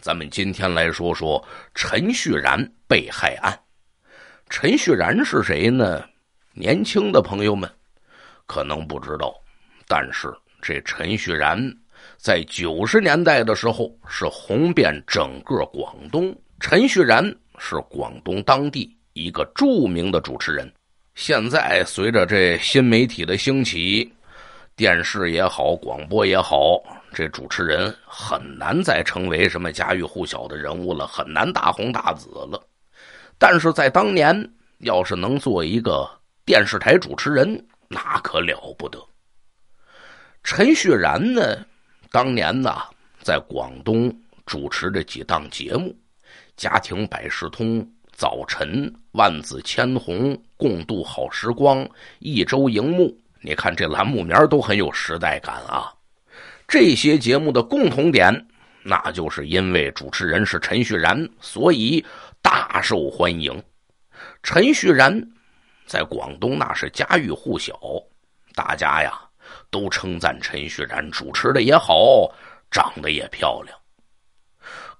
咱们今天来说说陈旭然被害案。陈旭然是谁呢？年轻的朋友们可能不知道，但是这陈旭然在九十年代的时候是红遍整个广东。陈旭然是广东当地一个著名的主持人。现在随着这新媒体的兴起。电视也好，广播也好，这主持人很难再成为什么家喻户晓的人物了，很难大红大紫了。但是在当年，要是能做一个电视台主持人，那可了不得。陈旭然呢，当年呢，在广东主持这几档节目：《家庭百事通》《早晨》《万紫千红》《共度好时光》《一周荧幕》。你看这栏目名都很有时代感啊，这些节目的共同点，那就是因为主持人是陈旭然，所以大受欢迎。陈旭然在广东那是家喻户晓，大家呀都称赞陈旭然主持的也好，长得也漂亮。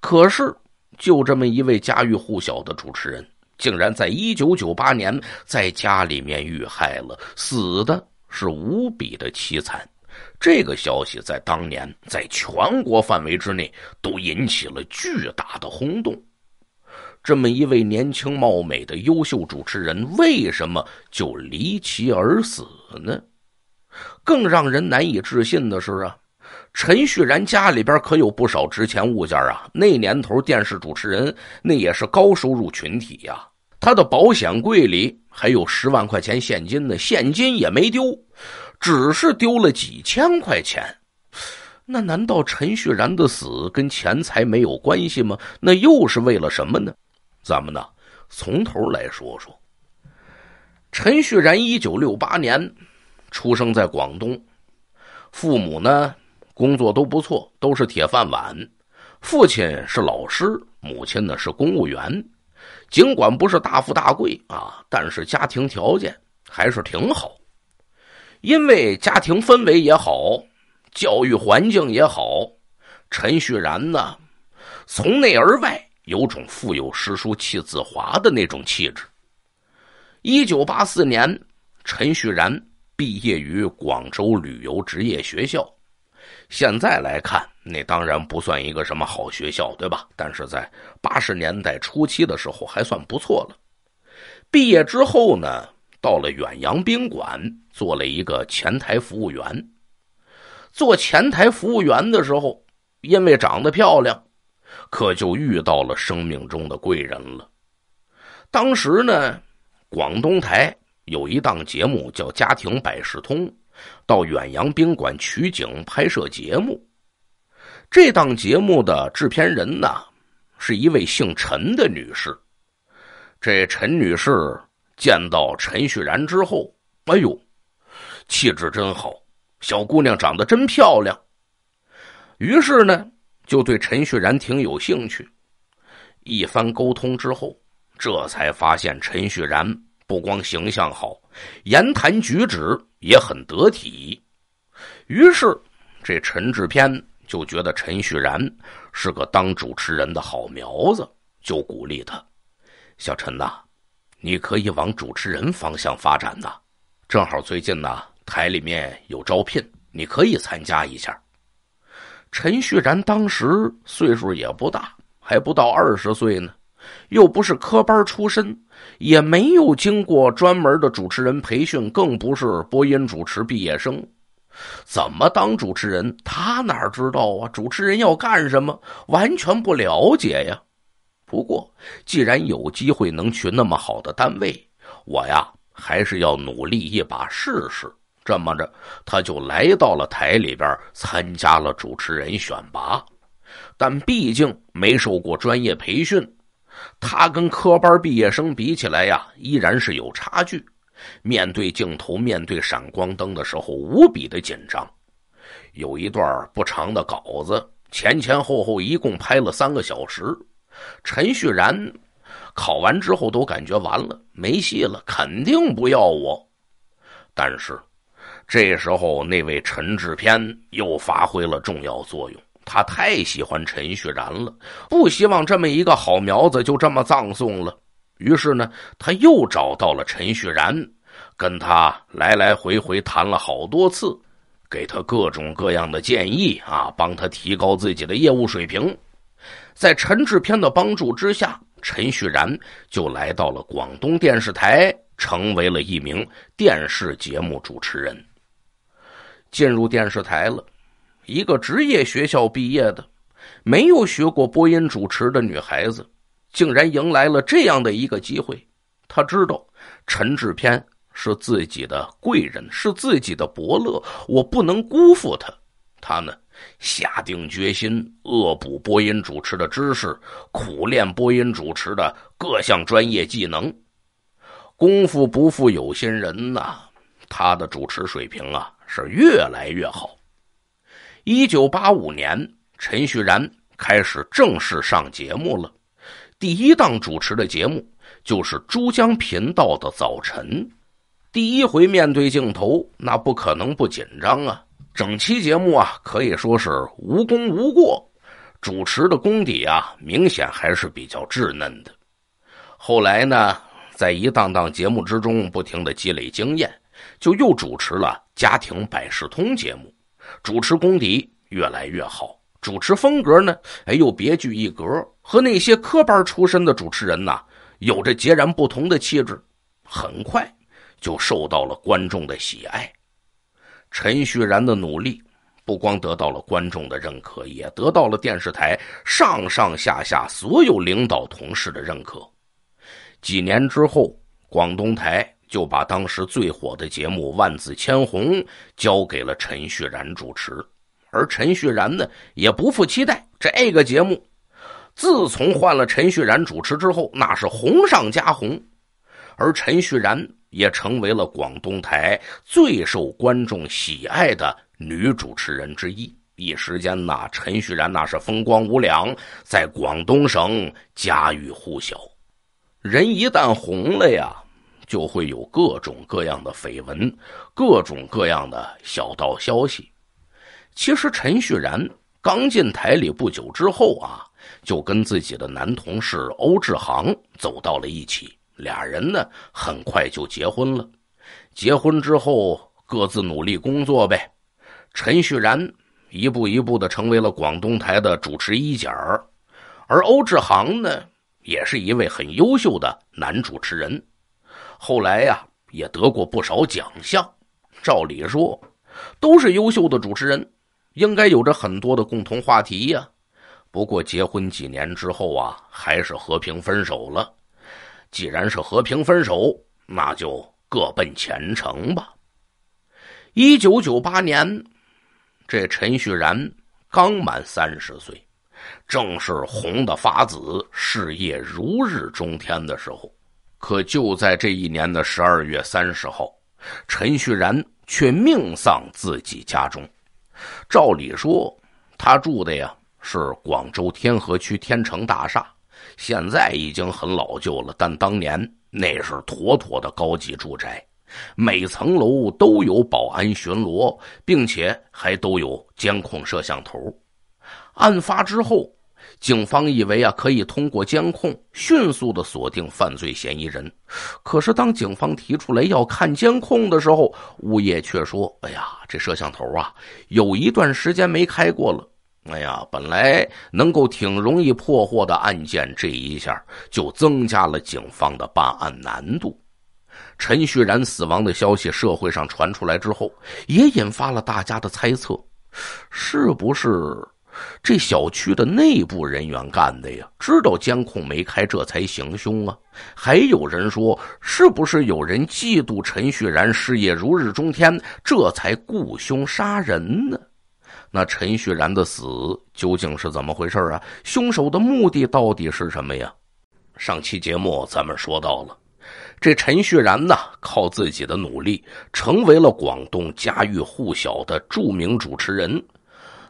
可是，就这么一位家喻户晓的主持人，竟然在一九九八年在家里面遇害了，死的。是无比的凄惨，这个消息在当年在全国范围之内都引起了巨大的轰动。这么一位年轻貌美的优秀主持人，为什么就离奇而死呢？更让人难以置信的是啊，陈旭然家里边可有不少值钱物件啊。那年头，电视主持人那也是高收入群体呀。他的保险柜里还有十万块钱现金呢，现金也没丢，只是丢了几千块钱。那难道陈旭然的死跟钱财没有关系吗？那又是为了什么呢？咱们呢，从头来说说。陈旭然一九六八年出生在广东，父母呢工作都不错，都是铁饭碗，父亲是老师，母亲呢是公务员。尽管不是大富大贵啊，但是家庭条件还是挺好，因为家庭氛围也好，教育环境也好，陈旭然呢，从内而外有种腹有诗书气自华的那种气质。一九八四年，陈旭然毕业于广州旅游职业学校。现在来看，那当然不算一个什么好学校，对吧？但是在八十年代初期的时候，还算不错了。毕业之后呢，到了远洋宾馆做了一个前台服务员。做前台服务员的时候，因为长得漂亮，可就遇到了生命中的贵人了。当时呢，广东台有一档节目叫《家庭百事通》。到远洋宾馆取景拍摄节目，这档节目的制片人呢，是一位姓陈的女士。这陈女士见到陈旭然之后，哎呦，气质真好，小姑娘长得真漂亮。于是呢，就对陈旭然挺有兴趣。一番沟通之后，这才发现陈旭然。不光形象好，言谈举止也很得体。于是，这陈志片就觉得陈旭然是个当主持人的好苗子，就鼓励他：“小陈呐，你可以往主持人方向发展呐。正好最近呢，台里面有招聘，你可以参加一下。”陈旭然当时岁数也不大，还不到二十岁呢，又不是科班出身。也没有经过专门的主持人培训，更不是播音主持毕业生，怎么当主持人？他哪知道啊？主持人要干什么，完全不了解呀。不过，既然有机会能去那么好的单位，我呀还是要努力一把试试。这么着，他就来到了台里边，参加了主持人选拔。但毕竟没受过专业培训。他跟科班毕业生比起来呀，依然是有差距。面对镜头、面对闪光灯的时候，无比的紧张。有一段不长的稿子，前前后后一共拍了三个小时。陈旭然考完之后都感觉完了，没戏了，肯定不要我。但是这时候，那位陈制片又发挥了重要作用。他太喜欢陈旭然了，不希望这么一个好苗子就这么葬送了。于是呢，他又找到了陈旭然，跟他来来回回谈了好多次，给他各种各样的建议啊，帮他提高自己的业务水平。在陈志篇的帮助之下，陈旭然就来到了广东电视台，成为了一名电视节目主持人。进入电视台了。一个职业学校毕业的，没有学过播音主持的女孩子，竟然迎来了这样的一个机会。她知道陈志篇是自己的贵人，是自己的伯乐，我不能辜负他。他呢，下定决心恶补播音主持的知识，苦练播音主持的各项专业技能。功夫不负有心人呐，他的主持水平啊是越来越好。一九八五年，陈旭然开始正式上节目了。第一档主持的节目就是珠江频道的早晨。第一回面对镜头，那不可能不紧张啊！整期节目啊，可以说是无功无过。主持的功底啊，明显还是比较稚嫩的。后来呢，在一档档节目之中，不停的积累经验，就又主持了《家庭百事通》节目。主持功底越来越好，主持风格呢，哎，又别具一格，和那些科班出身的主持人呐，有着截然不同的气质，很快就受到了观众的喜爱。陈旭然的努力，不光得到了观众的认可，也得到了电视台上上下下所有领导同事的认可。几年之后，广东台。就把当时最火的节目《万紫千红》交给了陈旭然主持，而陈旭然呢，也不负期待。这个节目自从换了陈旭然主持之后，那是红上加红，而陈旭然也成为了广东台最受观众喜爱的女主持人之一。一时间呐，陈旭然那是风光无两，在广东省家喻户晓。人一旦红了呀。就会有各种各样的绯闻，各种各样的小道消息。其实陈旭然刚进台里不久之后啊，就跟自己的男同事欧志航走到了一起，俩人呢很快就结婚了。结婚之后各自努力工作呗。陈旭然一步一步的成为了广东台的主持一姐儿，而欧志航呢也是一位很优秀的男主持人。后来呀，也得过不少奖项。照理说，都是优秀的主持人，应该有着很多的共同话题呀。不过结婚几年之后啊，还是和平分手了。既然是和平分手，那就各奔前程吧。一九九八年，这陈旭然刚满三十岁，正是红的发紫、事业如日中天的时候。可就在这一年的十二月三十号，陈旭然却命丧自己家中。照理说，他住的呀是广州天河区天成大厦，现在已经很老旧了。但当年那是妥妥的高级住宅，每层楼都有保安巡逻，并且还都有监控摄像头。案发之后。警方以为啊，可以通过监控迅速的锁定犯罪嫌疑人，可是当警方提出来要看监控的时候，物业却说：“哎呀，这摄像头啊，有一段时间没开过了。”哎呀，本来能够挺容易破获的案件，这一下就增加了警方的办案难度。陈旭然死亡的消息社会上传出来之后，也引发了大家的猜测，是不是？这小区的内部人员干的呀，知道监控没开，这才行凶啊。还有人说，是不是有人嫉妒陈旭然事业如日中天，这才雇凶杀人呢？那陈旭然的死究竟是怎么回事啊？凶手的目的到底是什么呀？上期节目咱们说到了，这陈旭然呢，靠自己的努力，成为了广东家喻户晓的著名主持人。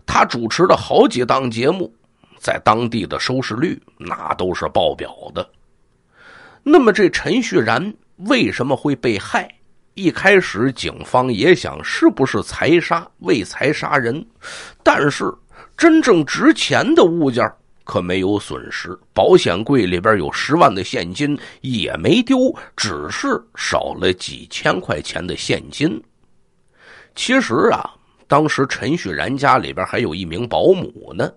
他主持的好几档节目，在当地的收视率那都是爆表的。那么这陈旭然为什么会被害？一开始警方也想是不是财杀为财杀人，但是真正值钱的物件可没有损失，保险柜里边有十万的现金也没丢，只是少了几千块钱的现金。其实啊。当时陈旭然家里边还有一名保姆呢，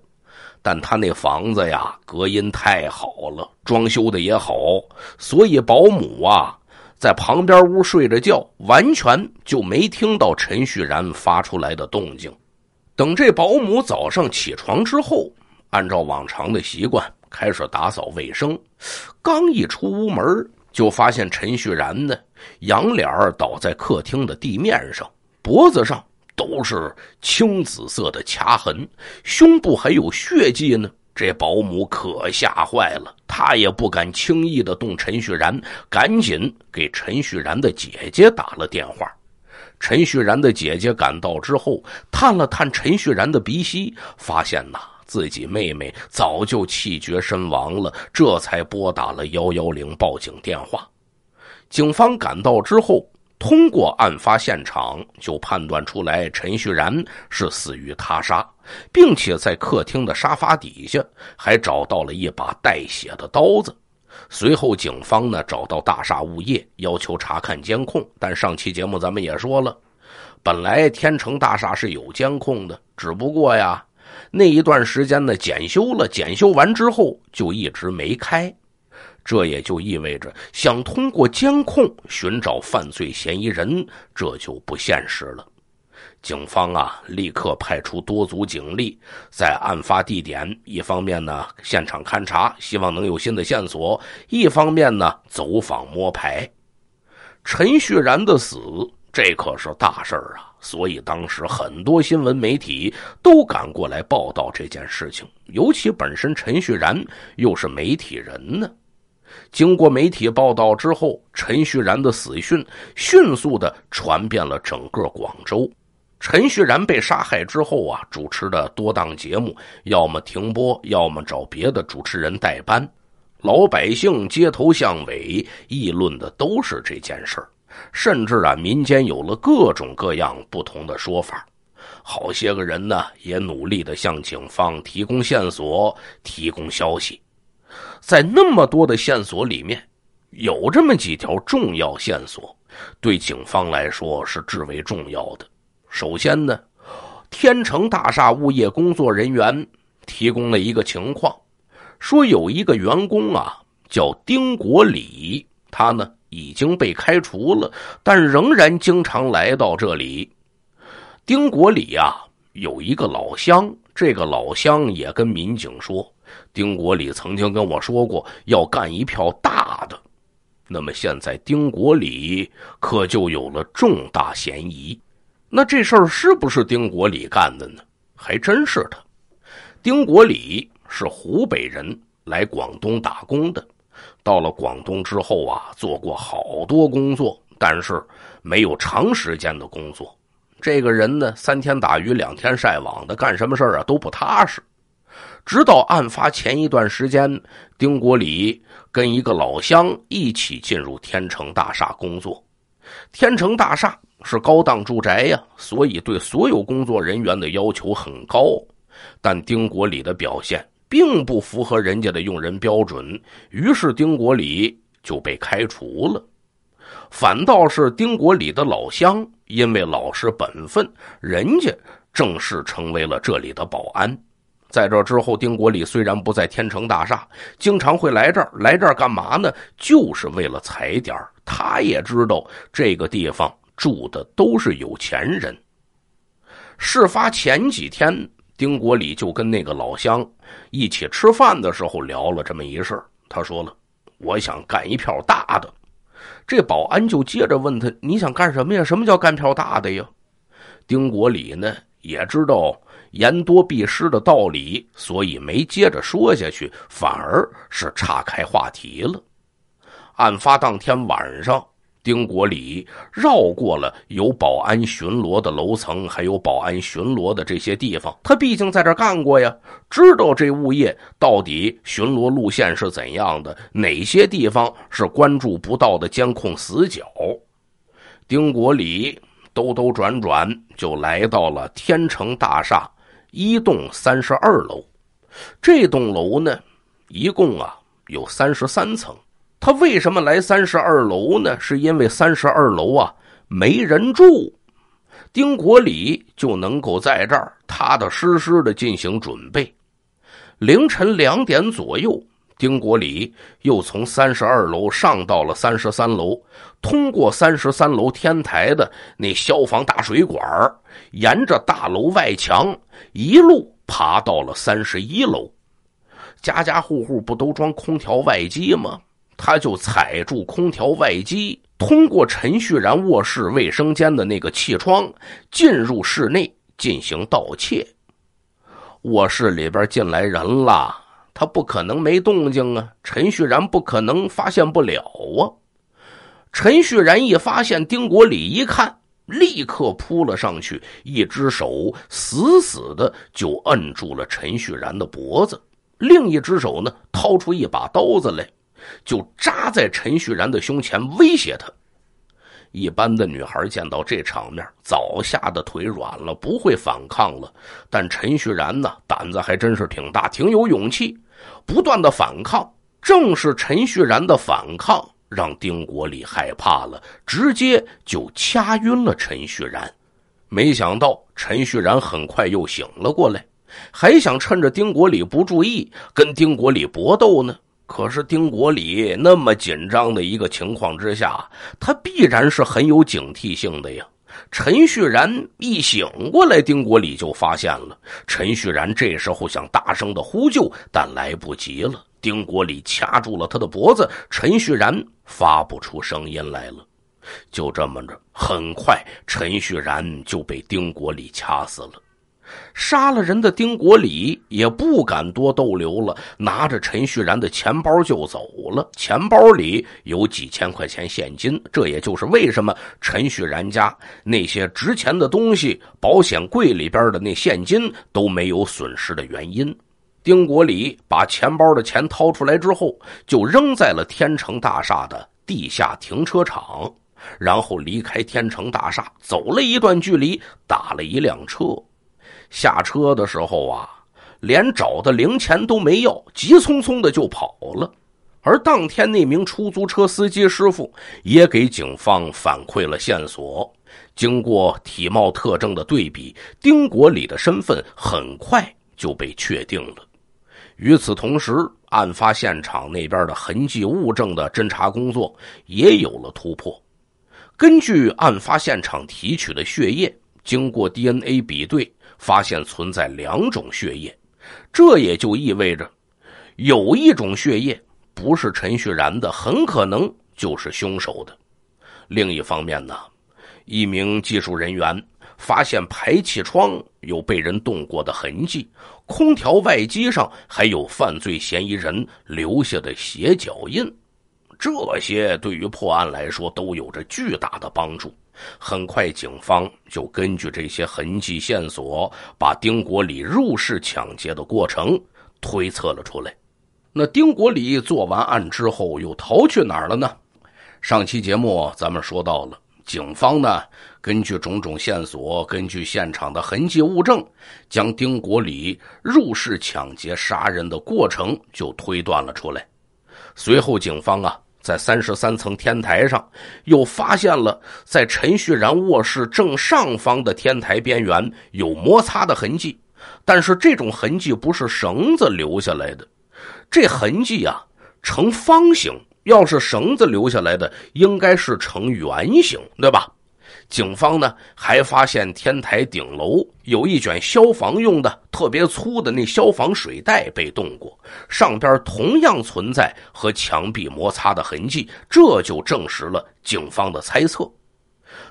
但他那房子呀隔音太好了，装修的也好，所以保姆啊在旁边屋睡着觉，完全就没听到陈旭然发出来的动静。等这保姆早上起床之后，按照往常的习惯开始打扫卫生，刚一出屋门就发现陈旭然呢仰脸倒在客厅的地面上，脖子上。都是青紫色的掐痕，胸部还有血迹呢。这保姆可吓坏了，她也不敢轻易的动陈旭然，赶紧给陈旭然的姐姐打了电话。陈旭然的姐姐赶到之后，探了探陈旭然的鼻息，发现呐，自己妹妹早就气绝身亡了，这才拨打了幺幺零报警电话。警方赶到之后。通过案发现场，就判断出来陈旭然是死于他杀，并且在客厅的沙发底下还找到了一把带血的刀子。随后，警方呢找到大厦物业，要求查看监控。但上期节目咱们也说了，本来天成大厦是有监控的，只不过呀，那一段时间呢检修了，检修完之后就一直没开。这也就意味着，想通过监控寻找犯罪嫌疑人，这就不现实了。警方啊，立刻派出多组警力，在案发地点，一方面呢现场勘查，希望能有新的线索；一方面呢走访摸排。陈旭然的死，这可是大事儿啊！所以当时很多新闻媒体都赶过来报道这件事情，尤其本身陈旭然又是媒体人呢。经过媒体报道之后，陈旭然的死讯迅速的传遍了整个广州。陈旭然被杀害之后啊，主持的多档节目要么停播，要么找别的主持人代班。老百姓街头巷尾议论的都是这件事儿，甚至啊，民间有了各种各样不同的说法。好些个人呢，也努力的向警方提供线索，提供消息。在那么多的线索里面，有这么几条重要线索，对警方来说是至为重要的。首先呢，天成大厦物业工作人员提供了一个情况，说有一个员工啊叫丁国礼，他呢已经被开除了，但仍然经常来到这里。丁国礼啊有一个老乡，这个老乡也跟民警说。丁国礼曾经跟我说过要干一票大的，那么现在丁国礼可就有了重大嫌疑。那这事儿是不是丁国礼干的呢？还真是的。丁国礼是湖北人，来广东打工的。到了广东之后啊，做过好多工作，但是没有长时间的工作。这个人呢，三天打鱼两天晒网的，干什么事儿啊都不踏实。直到案发前一段时间，丁国礼跟一个老乡一起进入天成大厦工作。天成大厦是高档住宅呀，所以对所有工作人员的要求很高。但丁国礼的表现并不符合人家的用人标准，于是丁国礼就被开除了。反倒是丁国礼的老乡，因为老实本分，人家正式成为了这里的保安。在这之后，丁国礼虽然不在天成大厦，经常会来这儿。来这儿干嘛呢？就是为了踩点儿。他也知道这个地方住的都是有钱人。事发前几天，丁国礼就跟那个老乡一起吃饭的时候聊了这么一事他说了：“我想干一票大的。”这保安就接着问他：“你想干什么呀？什么叫干票大的呀？”丁国礼呢，也知道。言多必失的道理，所以没接着说下去，反而是岔开话题了。案发当天晚上，丁国礼绕过了有保安巡逻的楼层，还有保安巡逻的这些地方。他毕竟在这干过呀，知道这物业到底巡逻路线是怎样的，哪些地方是关注不到的监控死角。丁国礼兜兜转转就来到了天成大厦。一栋三十二楼，这栋楼呢，一共啊有三十三层。他为什么来三十二楼呢？是因为三十二楼啊没人住，丁国礼就能够在这儿踏踏实实的进行准备。凌晨两点左右。丁国礼又从三十二楼上到了三十三楼，通过三十三楼天台的那消防大水管，沿着大楼外墙一路爬到了三十一楼。家家户户不都装空调外机吗？他就踩住空调外机，通过陈旭然卧室卫生间的那个气窗进入室内进行盗窃。卧室里边进来人了。他不可能没动静啊！陈旭然不可能发现不了啊！陈旭然一发现，丁国礼一看，立刻扑了上去，一只手死死的就摁住了陈旭然的脖子，另一只手呢，掏出一把刀子来，就扎在陈旭然的胸前，威胁他。一般的女孩见到这场面，早吓得腿软了，不会反抗了。但陈旭然呢，胆子还真是挺大，挺有勇气。不断的反抗，正是陈旭然的反抗，让丁国礼害怕了，直接就掐晕了陈旭然。没想到陈旭然很快又醒了过来，还想趁着丁国礼不注意跟丁国礼搏斗呢。可是丁国礼那么紧张的一个情况之下，他必然是很有警惕性的呀。陈旭然一醒过来，丁国礼就发现了。陈旭然这时候想大声的呼救，但来不及了。丁国礼掐住了他的脖子，陈旭然发不出声音来了。就这么着，很快陈旭然就被丁国礼掐死了。杀了人的丁国礼也不敢多逗留了，拿着陈旭然的钱包就走了。钱包里有几千块钱现金，这也就是为什么陈旭然家那些值钱的东西、保险柜里边的那现金都没有损失的原因。丁国礼把钱包的钱掏出来之后，就扔在了天成大厦的地下停车场，然后离开天成大厦，走了一段距离，打了一辆车。下车的时候啊，连找的零钱都没要，急匆匆的就跑了。而当天那名出租车司机师傅也给警方反馈了线索。经过体貌特征的对比，丁国礼的身份很快就被确定了。与此同时，案发现场那边的痕迹物证的侦查工作也有了突破。根据案发现场提取的血液，经过 DNA 比对。发现存在两种血液，这也就意味着，有一种血液不是陈旭然的，很可能就是凶手的。另一方面呢，一名技术人员发现排气窗有被人动过的痕迹，空调外机上还有犯罪嫌疑人留下的鞋脚印，这些对于破案来说都有着巨大的帮助。很快，警方就根据这些痕迹线索，把丁国礼入室抢劫的过程推测了出来。那丁国礼做完案之后，又逃去哪儿了呢？上期节目咱们说到了，警方呢根据种种线索，根据现场的痕迹物证，将丁国礼入室抢劫杀人的过程就推断了出来。随后，警方啊。在三十三层天台上，又发现了在陈旭然卧室正上方的天台边缘有摩擦的痕迹，但是这种痕迹不是绳子留下来的，这痕迹啊成方形，要是绳子留下来的应该是成圆形，对吧？警方呢还发现天台顶楼有一卷消防用的特别粗的那消防水带被动过，上边同样存在和墙壁摩擦的痕迹，这就证实了警方的猜测。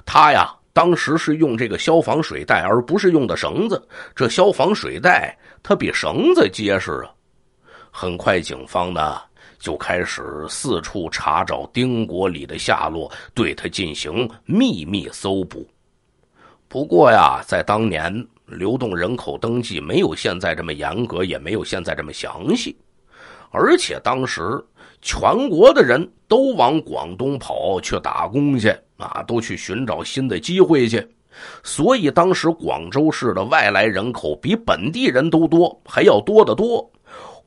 他呀当时是用这个消防水带，而不是用的绳子。这消防水带它比绳子结实啊。很快，警方呢。就开始四处查找丁国礼的下落，对他进行秘密搜捕。不过呀，在当年流动人口登记没有现在这么严格，也没有现在这么详细。而且当时全国的人都往广东跑去打工去啊，都去寻找新的机会去。所以当时广州市的外来人口比本地人都多，还要多得多。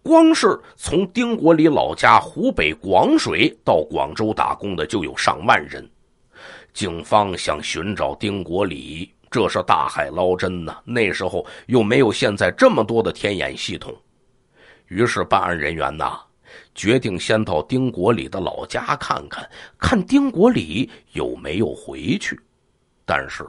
光是从丁国礼老家湖北广水到广州打工的就有上万人，警方想寻找丁国礼，这是大海捞针呢。那时候又没有现在这么多的天眼系统，于是办案人员呐，决定先到丁国礼的老家看看，看丁国礼有没有回去，但是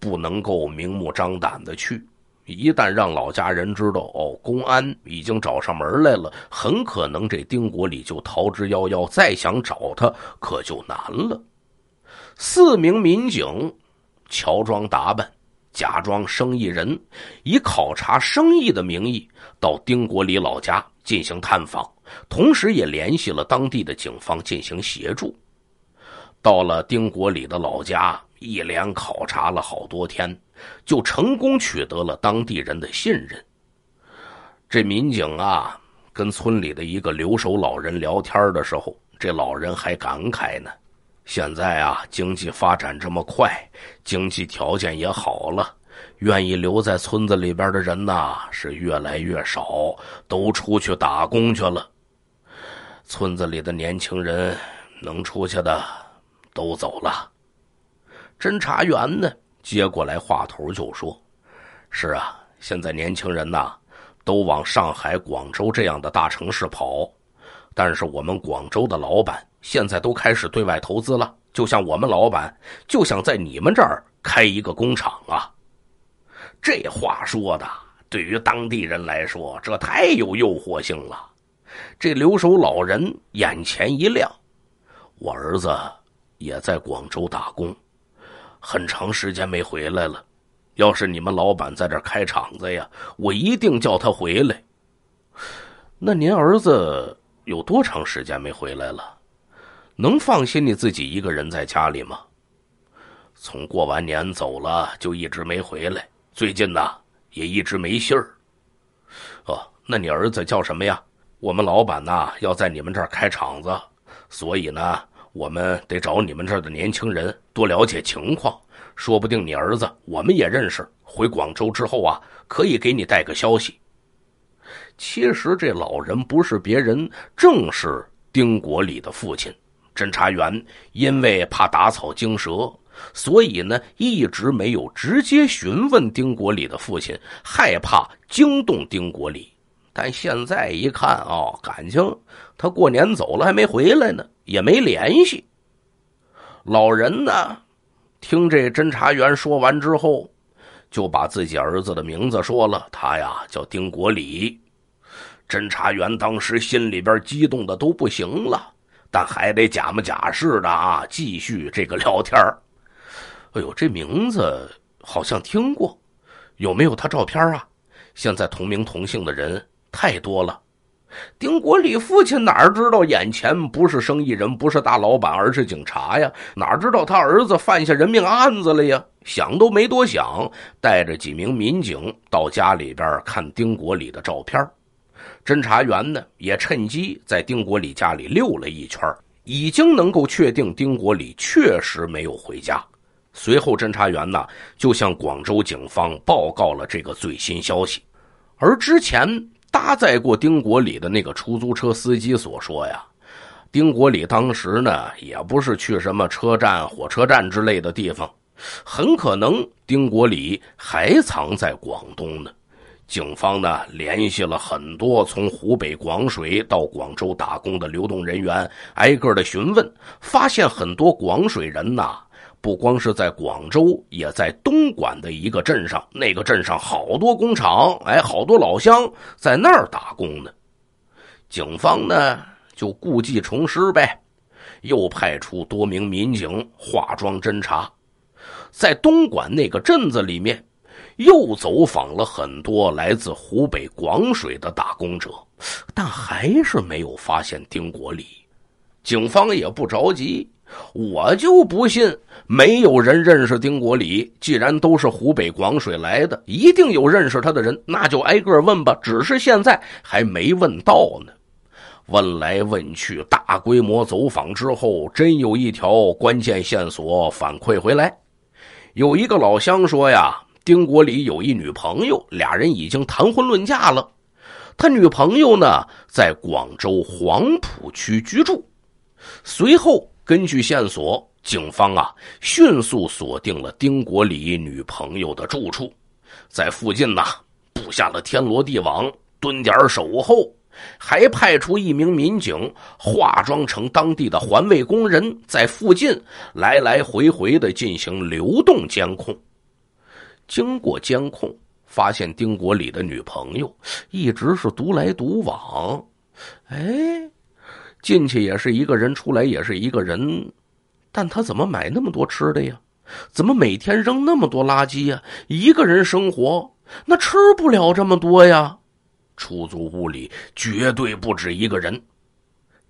不能够明目张胆的去。一旦让老家人知道，哦，公安已经找上门来了，很可能这丁国礼就逃之夭夭，再想找他可就难了。四名民警乔装打扮，假装生意人，以考察生意的名义到丁国礼老家进行探访，同时也联系了当地的警方进行协助。到了丁国礼的老家，一连考察了好多天，就成功取得了当地人的信任。这民警啊，跟村里的一个留守老人聊天的时候，这老人还感慨呢：“现在啊，经济发展这么快，经济条件也好了，愿意留在村子里边的人呐是越来越少，都出去打工去了。村子里的年轻人能出去的。”都走了，侦查员呢？接过来话头就说：“是啊，现在年轻人呐，都往上海、广州这样的大城市跑。但是我们广州的老板现在都开始对外投资了，就像我们老板就想在你们这儿开一个工厂啊。”这话说的，对于当地人来说，这太有诱惑性了。这留守老人眼前一亮：“我儿子。”也在广州打工，很长时间没回来了。要是你们老板在这儿开厂子呀，我一定叫他回来。那您儿子有多长时间没回来了？能放心你自己一个人在家里吗？从过完年走了就一直没回来，最近呢也一直没信儿。哦，那你儿子叫什么呀？我们老板呐要在你们这儿开厂子，所以呢。我们得找你们这儿的年轻人多了解情况，说不定你儿子我们也认识。回广州之后啊，可以给你带个消息。其实这老人不是别人，正是丁国礼的父亲。侦查员因为怕打草惊蛇，所以呢一直没有直接询问丁国礼的父亲，害怕惊动丁国礼。但现在一看啊，感情。他过年走了，还没回来呢，也没联系。老人呢，听这侦查员说完之后，就把自己儿子的名字说了。他呀叫丁国礼。侦查员当时心里边激动的都不行了，但还得假模假式的啊，继续这个聊天哎呦，这名字好像听过，有没有他照片啊？现在同名同姓的人太多了。丁国礼父亲哪知道眼前不是生意人，不是大老板，而是警察呀？哪知道他儿子犯下人命案子了呀？想都没多想，带着几名民警到家里边看丁国礼的照片。侦查员呢也趁机在丁国礼家里溜了一圈，已经能够确定丁国礼确实没有回家。随后，侦查员呢就向广州警方报告了这个最新消息，而之前。搭载过丁国礼的那个出租车司机所说呀，丁国礼当时呢也不是去什么车站、火车站之类的地方，很可能丁国礼还藏在广东呢。警方呢联系了很多从湖北广水到广州打工的流动人员，挨个的询问，发现很多广水人呐。不光是在广州，也在东莞的一个镇上。那个镇上好多工厂，哎，好多老乡在那儿打工呢。警方呢就故技重施呗，又派出多名民警化妆侦查，在东莞那个镇子里面又走访了很多来自湖北广水的打工者，但还是没有发现丁国礼。警方也不着急。我就不信没有人认识丁国礼。既然都是湖北广水来的，一定有认识他的人，那就挨个问吧。只是现在还没问到呢。问来问去，大规模走访之后，真有一条关键线索反馈回来。有一个老乡说呀，丁国礼有一女朋友，俩人已经谈婚论嫁了。他女朋友呢，在广州黄埔区居住。随后。根据线索，警方啊迅速锁定了丁国礼女朋友的住处，在附近呐布下了天罗地网，蹲点守候，还派出一名民警化妆成当地的环卫工人，在附近来来回回地进行流动监控。经过监控，发现丁国礼的女朋友一直是独来独往，哎。进去也是一个人，出来也是一个人，但他怎么买那么多吃的呀？怎么每天扔那么多垃圾呀？一个人生活那吃不了这么多呀！出租屋里绝对不止一个人。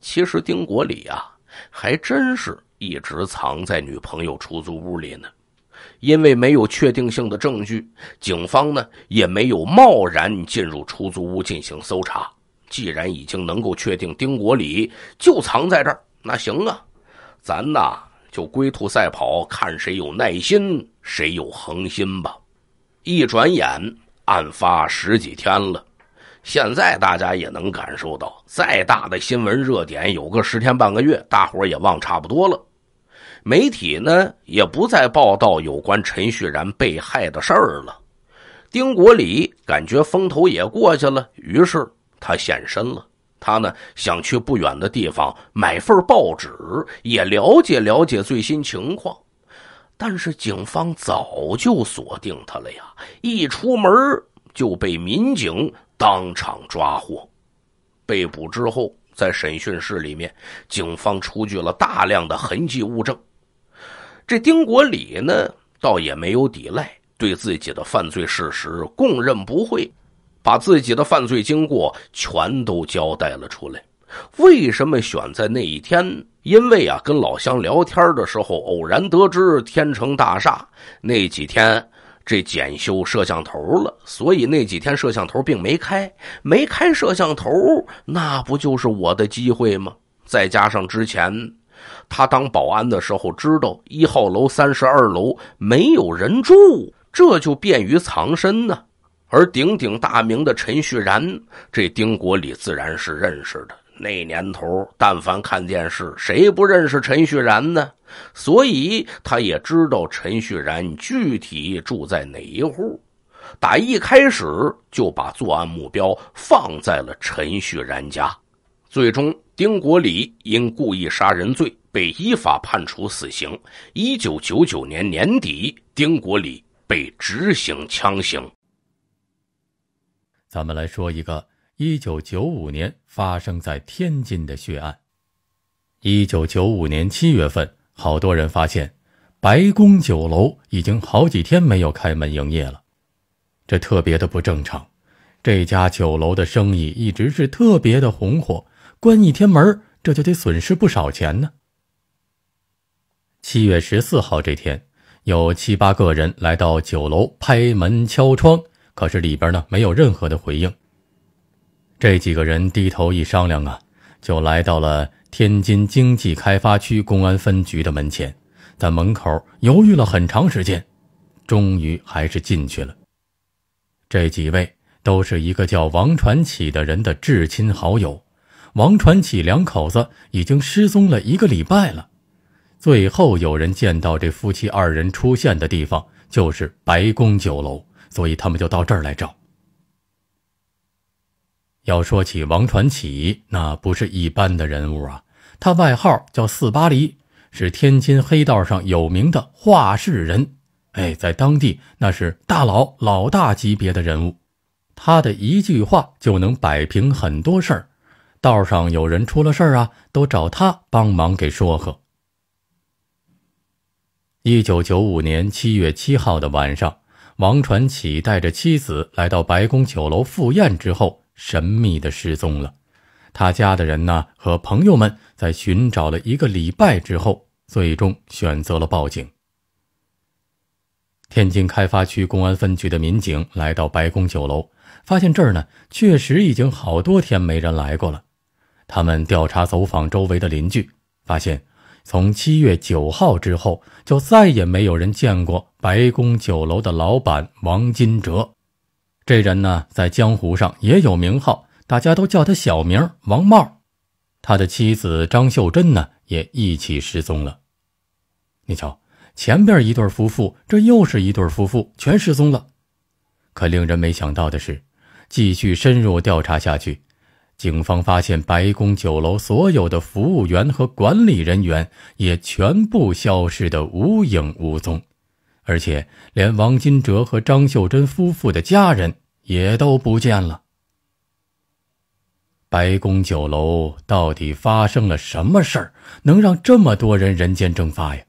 其实丁国礼啊，还真是一直藏在女朋友出租屋里呢。因为没有确定性的证据，警方呢也没有贸然进入出租屋进行搜查。既然已经能够确定丁国礼就藏在这儿，那行啊，咱呐就龟兔赛跑，看谁有耐心，谁有恒心吧。一转眼，案发十几天了，现在大家也能感受到，再大的新闻热点，有个十天半个月，大伙也忘差不多了。媒体呢也不再报道有关陈旭然被害的事儿了。丁国礼感觉风头也过去了，于是。他现身了，他呢想去不远的地方买份报纸，也了解了解最新情况，但是警方早就锁定他了呀！一出门就被民警当场抓获。被捕之后，在审讯室里面，警方出具了大量的痕迹物证。这丁国礼呢，倒也没有抵赖，对自己的犯罪事实供认不讳。把自己的犯罪经过全都交代了出来。为什么选在那一天？因为啊，跟老乡聊天的时候，偶然得知天成大厦那几天这检修摄像头了，所以那几天摄像头并没开。没开摄像头，那不就是我的机会吗？再加上之前他当保安的时候，知道一号楼三十二楼没有人住，这就便于藏身呢。而鼎鼎大名的陈旭然，这丁国礼自然是认识的。那年头，但凡看电视，谁不认识陈旭然呢？所以，他也知道陈旭然具体住在哪一户，打一开始就把作案目标放在了陈旭然家。最终，丁国礼因故意杀人罪被依法判处死刑。一九九九年年底，丁国礼被执行枪刑。咱们来说一个一九九五年发生在天津的血案。一九九五年七月份，好多人发现，白宫酒楼已经好几天没有开门营业了，这特别的不正常。这家酒楼的生意一直是特别的红火，关一天门儿，这就得损失不少钱呢。七月十四号这天，有七八个人来到酒楼拍门敲窗。可是里边呢没有任何的回应。这几个人低头一商量啊，就来到了天津经济开发区公安分局的门前，在门口犹豫了很长时间，终于还是进去了。这几位都是一个叫王传启的人的至亲好友。王传启两口子已经失踪了一个礼拜了，最后有人见到这夫妻二人出现的地方就是白宫酒楼。所以他们就到这儿来找。要说起王传奇，那不是一般的人物啊，他外号叫“四巴黎”，是天津黑道上有名的画事人。哎，在当地那是大佬老大级别的人物，他的一句话就能摆平很多事儿。道上有人出了事儿啊，都找他帮忙给说和。一九九五年七月七号的晚上。王传启带着妻子来到白宫酒楼赴宴之后，神秘的失踪了。他家的人呢和朋友们在寻找了一个礼拜之后，最终选择了报警。天津开发区公安分局的民警来到白宫酒楼，发现这儿呢确实已经好多天没人来过了。他们调查走访周围的邻居，发现。从七月九号之后，就再也没有人见过白宫酒楼的老板王金哲。这人呢，在江湖上也有名号，大家都叫他小名王帽。他的妻子张秀珍呢，也一起失踪了。你瞧，前边一对夫妇，这又是一对夫妇，全失踪了。可令人没想到的是，继续深入调查下去。警方发现，白宫酒楼所有的服务员和管理人员也全部消失得无影无踪，而且连王金哲和张秀珍夫妇的家人也都不见了。白宫酒楼到底发生了什么事儿，能让这么多人人间蒸发呀？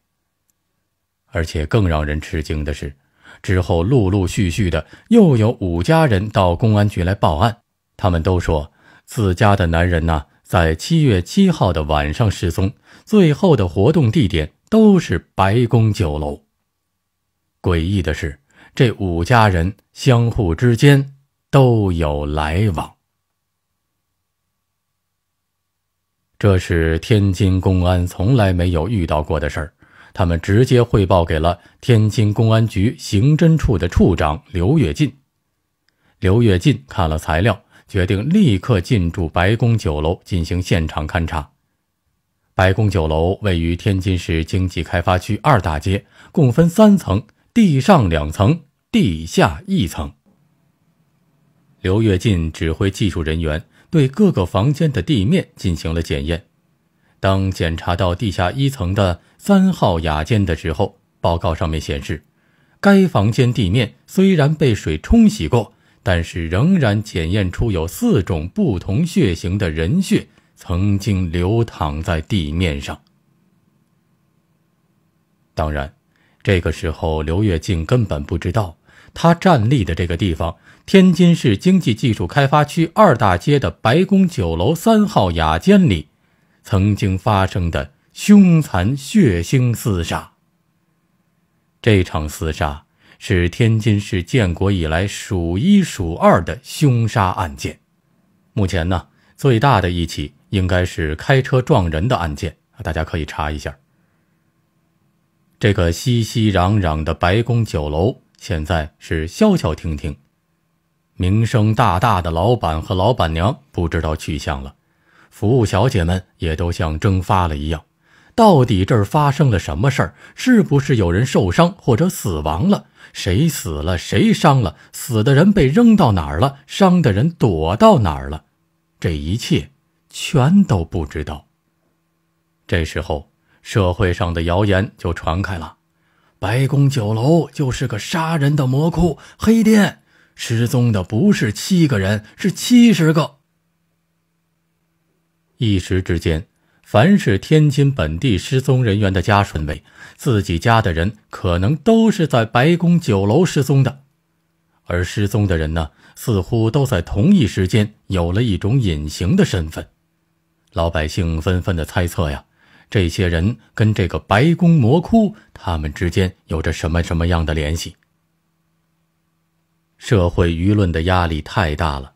而且更让人吃惊的是，之后陆陆续续的又有五家人到公安局来报案，他们都说。自家的男人呢，在七月七号的晚上失踪，最后的活动地点都是白宫酒楼。诡异的是，这五家人相互之间都有来往。这是天津公安从来没有遇到过的事儿，他们直接汇报给了天津公安局刑侦处的处长刘跃进。刘跃进看了材料。决定立刻进驻白宫酒楼进行现场勘查。白宫酒楼位于天津市经济开发区二大街，共分三层，地上两层，地下一层。刘跃进指挥技术人员对各个房间的地面进行了检验。当检查到地下一层的三号雅间的时候，报告上面显示，该房间地面虽然被水冲洗过。但是仍然检验出有四种不同血型的人血曾经流淌在地面上。当然，这个时候刘跃进根本不知道，他站立的这个地方——天津市经济技术开发区二大街的白宫酒楼三号雅间里，曾经发生的凶残血腥厮杀。这场厮杀。是天津市建国以来数一数二的凶杀案件。目前呢，最大的一起应该是开车撞人的案件大家可以查一下。这个熙熙攘攘的白宫酒楼现在是消消停停，名声大大的老板和老板娘不知道去向了，服务小姐们也都像蒸发了一样。到底这儿发生了什么事儿？是不是有人受伤或者死亡了？谁死了？谁伤了？死的人被扔到哪儿了？伤的人躲到哪儿了？这一切全都不知道。这时候，社会上的谣言就传开了：白宫酒楼就是个杀人的魔窟，黑店。失踪的不是七个人，是七十个。一时之间。凡是天津本地失踪人员的家顺位，自己家的人可能都是在白宫酒楼失踪的，而失踪的人呢，似乎都在同一时间有了一种隐形的身份。老百姓纷纷的猜测呀，这些人跟这个白宫魔窟，他们之间有着什么什么样的联系？社会舆论的压力太大了，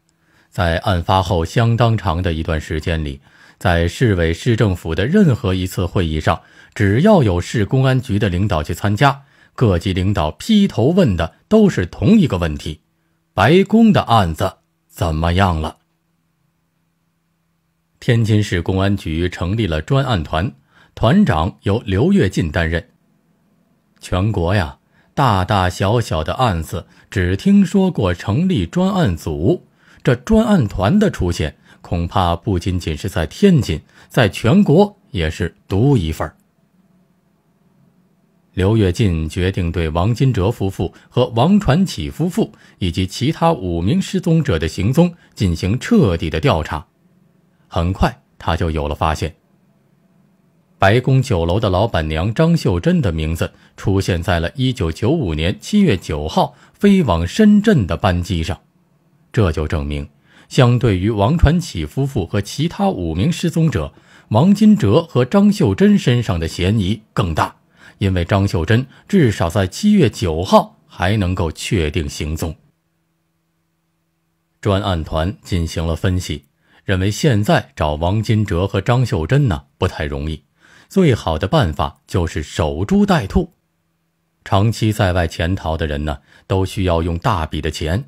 在案发后相当长的一段时间里。在市委、市政府的任何一次会议上，只要有市公安局的领导去参加，各级领导劈头问的都是同一个问题：白宫的案子怎么样了？天津市公安局成立了专案团，团长由刘跃进担任。全国呀，大大小小的案子，只听说过成立专案组，这专案团的出现。恐怕不仅仅是在天津，在全国也是独一份儿。刘跃进决定对王金哲夫妇和王传启夫妇以及其他五名失踪者的行踪进行彻底的调查。很快，他就有了发现：白宫酒楼的老板娘张秀珍的名字出现在了1995年7月9号飞往深圳的班机上，这就证明。相对于王传启夫妇和其他五名失踪者，王金哲和张秀珍身上的嫌疑更大，因为张秀珍至少在七月九号还能够确定行踪。专案团进行了分析，认为现在找王金哲和张秀珍呢不太容易，最好的办法就是守株待兔。长期在外潜逃的人呢，都需要用大笔的钱，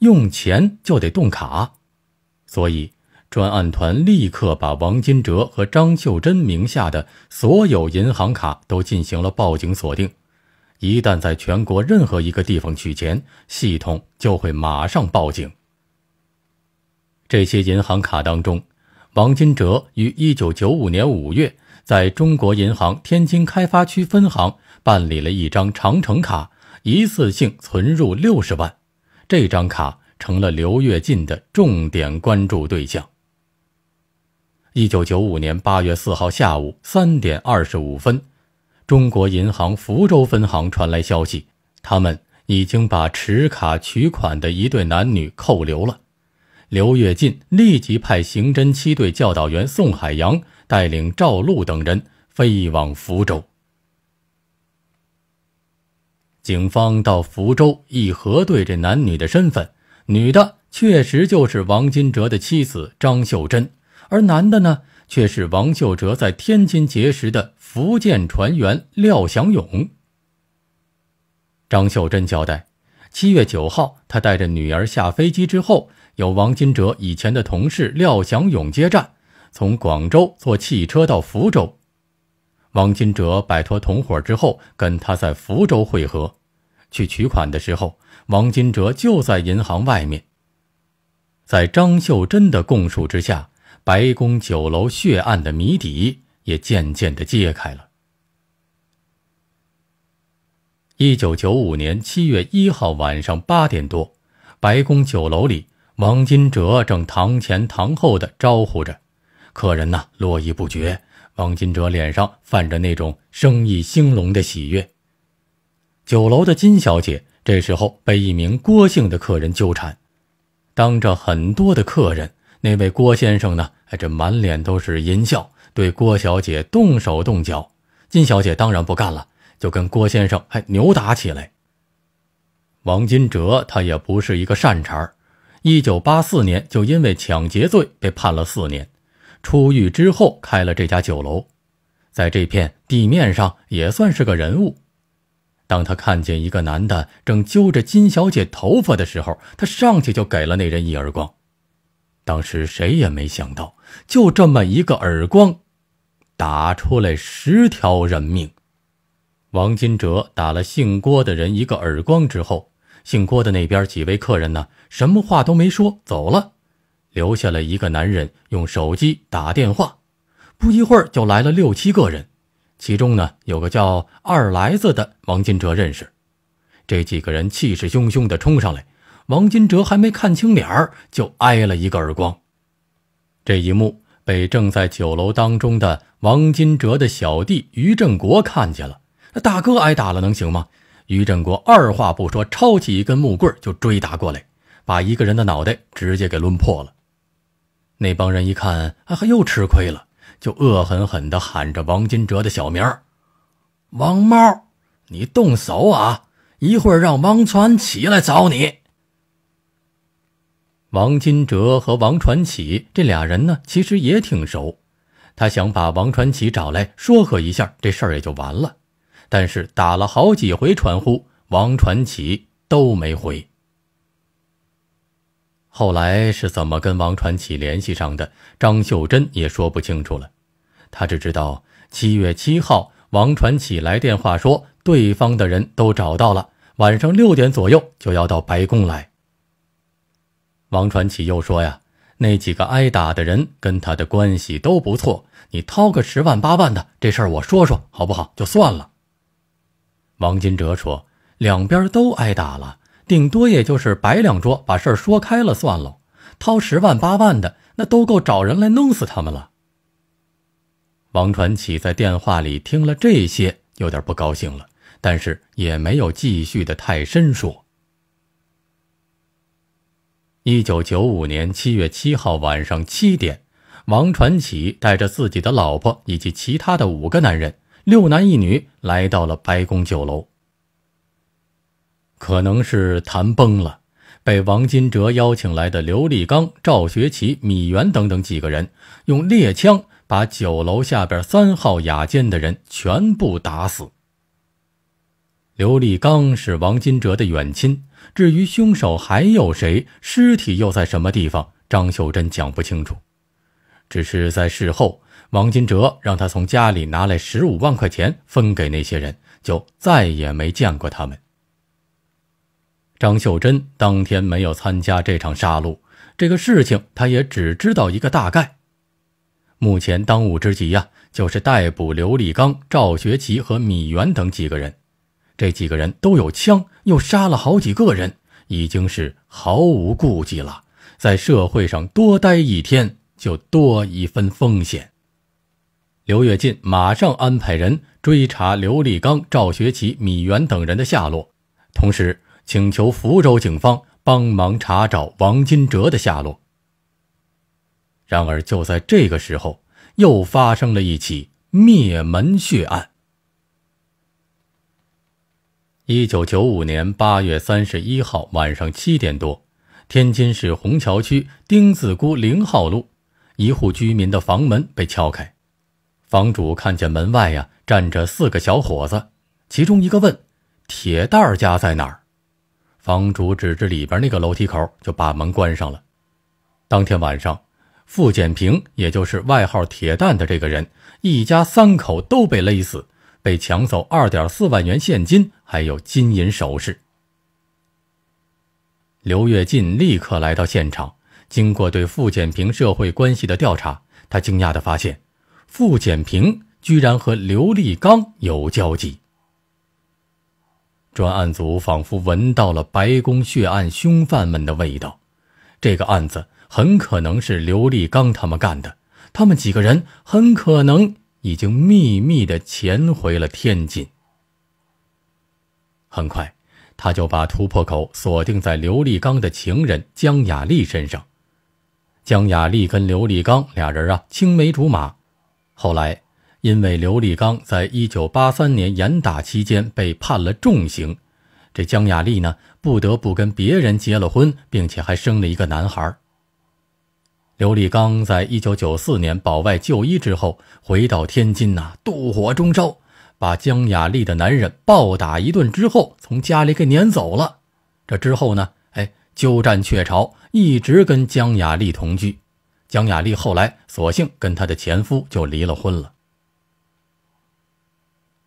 用钱就得动卡。所以，专案团立刻把王金哲和张秀珍名下的所有银行卡都进行了报警锁定，一旦在全国任何一个地方取钱，系统就会马上报警。这些银行卡当中，王金哲于一九九五年五月在中国银行天津开发区分行办理了一张长城卡，一次性存入六十万，这张卡。成了刘跃进的重点关注对象。一九九五年八月四号下午三点二十五分，中国银行福州分行传来消息，他们已经把持卡取款的一对男女扣留了。刘跃进立即派刑侦七队教导员宋海洋带领赵露等人飞往福州。警方到福州一核对这男女的身份。女的确实就是王金哲的妻子张秀珍，而男的呢，却是王秀哲在天津结识的福建船员廖祥勇。张秀珍交代，七月九号，她带着女儿下飞机之后，由王金哲以前的同事廖祥勇接站，从广州坐汽车到福州。王金哲摆脱同伙之后，跟他在福州会合，去取款的时候。王金哲就在银行外面。在张秀珍的供述之下，白宫酒楼血案的谜底也渐渐的揭开了。一九九五年七月一号晚上八点多，白宫酒楼里，王金哲正堂前堂后的招呼着客人呢，络绎不绝。王金哲脸上泛着那种生意兴隆的喜悦。酒楼的金小姐。这时候被一名郭姓的客人纠缠，当着很多的客人，那位郭先生呢？哎，这满脸都是淫笑，对郭小姐动手动脚。金小姐当然不干了，就跟郭先生还扭打起来。王金哲他也不是一个善茬儿，一九八四年就因为抢劫罪被判了四年，出狱之后开了这家酒楼，在这片地面上也算是个人物。当他看见一个男的正揪着金小姐头发的时候，他上去就给了那人一耳光。当时谁也没想到，就这么一个耳光，打出来十条人命。王金哲打了姓郭的人一个耳光之后，姓郭的那边几位客人呢，什么话都没说走了，留下了一个男人用手机打电话。不一会儿就来了六七个人。其中呢有个叫二来子的，王金哲认识。这几个人气势汹汹地冲上来，王金哲还没看清脸儿，就挨了一个耳光。这一幕被正在酒楼当中的王金哲的小弟于振国看见了。那大哥挨打了能行吗？于振国二话不说，抄起一根木棍就追打过来，把一个人的脑袋直接给抡破了。那帮人一看，还还又吃亏了。就恶狠狠地喊着王金哲的小名儿：“王猫，你动手啊！一会儿让王传奇来找你。”王金哲和王传奇这俩人呢，其实也挺熟，他想把王传奇找来说和一下，这事儿也就完了。但是打了好几回传呼，王传奇都没回。后来是怎么跟王传启联系上的？张秀珍也说不清楚了，他只知道七月七号，王传启来电话说对方的人都找到了，晚上六点左右就要到白宫来。王传启又说呀，那几个挨打的人跟他的关系都不错，你掏个十万八万的，这事儿我说说好不好？就算了。王金哲说，两边都挨打了。顶多也就是摆两桌，把事儿说开了算了。掏十万八万的，那都够找人来弄死他们了。王传奇在电话里听了这些，有点不高兴了，但是也没有继续的太深说。一九九五年七月七号晚上七点，王传奇带着自己的老婆以及其他的五个男人（六男一女）来到了白宫酒楼。可能是谈崩了，被王金哲邀请来的刘立刚、赵学奇、米元等等几个人，用猎枪把酒楼下边三号雅间的人全部打死。刘立刚是王金哲的远亲，至于凶手还有谁，尸体又在什么地方，张秀珍讲不清楚。只是在事后，王金哲让他从家里拿来十五万块钱分给那些人，就再也没见过他们。张秀珍当天没有参加这场杀戮，这个事情他也只知道一个大概。目前当务之急呀，就是逮捕刘立刚、赵学奇和米元等几个人。这几个人都有枪，又杀了好几个人，已经是毫无顾忌了。在社会上多待一天，就多一分风险。刘跃进马上安排人追查刘立刚、赵学奇、米元等人的下落，同时。请求福州警方帮忙查找王金哲的下落。然而就在这个时候，又发生了一起灭门血案。一九九五年八月三十一号晚上七点多，天津市红桥区丁字沽零号路一户居民的房门被敲开，房主看见门外呀站着四个小伙子，其中一个问：“铁蛋儿家在哪儿？”房主指着里边那个楼梯口，就把门关上了。当天晚上，付建平，也就是外号“铁蛋”的这个人，一家三口都被勒死，被抢走二点四万元现金，还有金银首饰。刘跃进立刻来到现场，经过对付建平社会关系的调查，他惊讶地发现，付建平居然和刘立刚有交集。专案组仿佛闻到了白宫血案凶犯们的味道，这个案子很可能是刘立刚他们干的，他们几个人很可能已经秘密的潜回了天津。很快，他就把突破口锁定在刘立刚的情人姜雅丽身上。姜雅丽跟刘立刚俩人啊，青梅竹马，后来。因为刘立刚在一九八三年严打期间被判了重刑，这江雅丽呢不得不跟别人结了婚，并且还生了一个男孩。刘立刚在一九九四年保外就医之后回到天津呐，怒火中烧，把江雅丽的男人暴打一顿之后，从家里给撵走了。这之后呢，哎，鸠占鹊巢，一直跟江雅丽同居。江雅丽后来索性跟她的前夫就离了婚了。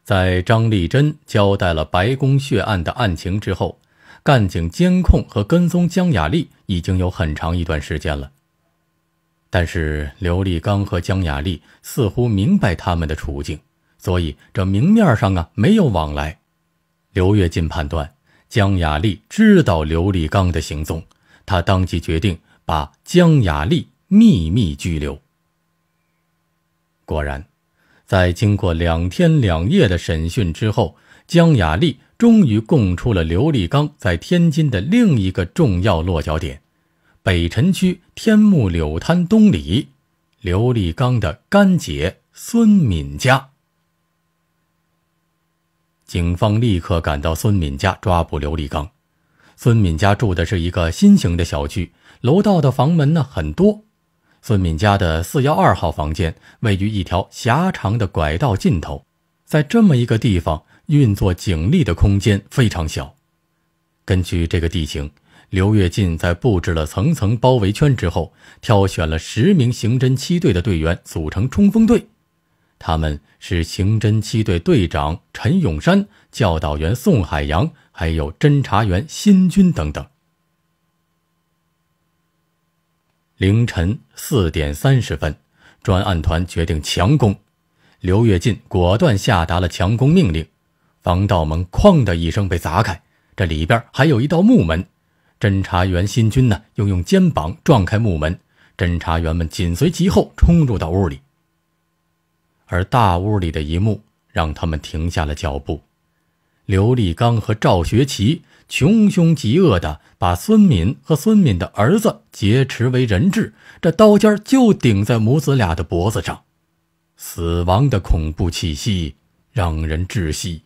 在张丽珍交代了白宫血案的案情之后，干警监控和跟踪江雅丽已经有很长一段时间了。但是刘立刚和江雅丽似乎明白他们的处境，所以这明面上啊没有往来。刘跃进判断江雅丽知道刘立刚的行踪，他当即决定把江雅丽秘密拘留。果然。在经过两天两夜的审讯之后，江雅丽终于供出了刘立刚在天津的另一个重要落脚点——北辰区天目柳滩东里刘立刚的干姐孙敏家。警方立刻赶到孙敏家抓捕刘立刚。孙敏家住的是一个新型的小区，楼道的房门呢很多。孙敏家的四幺二号房间位于一条狭长的拐道尽头，在这么一个地方运作警力的空间非常小。根据这个地形，刘跃进在布置了层层包围圈之后，挑选了十名刑侦七队的队员组成冲锋队，他们是刑侦七队队长陈永山、教导员宋海洋，还有侦查员辛军等等。凌晨四点三十分，专案团决定强攻。刘跃进果断下达了强攻命令，防盗门哐的一声被砸开，这里边还有一道木门。侦查员新军呢，又用肩膀撞开木门，侦查员们紧随其后冲入到屋里。而大屋里的一幕，让他们停下了脚步。刘立刚和赵学奇穷凶极恶地把孙敏和孙敏的儿子劫持为人质，这刀尖就顶在母子俩的脖子上，死亡的恐怖气息让人窒息。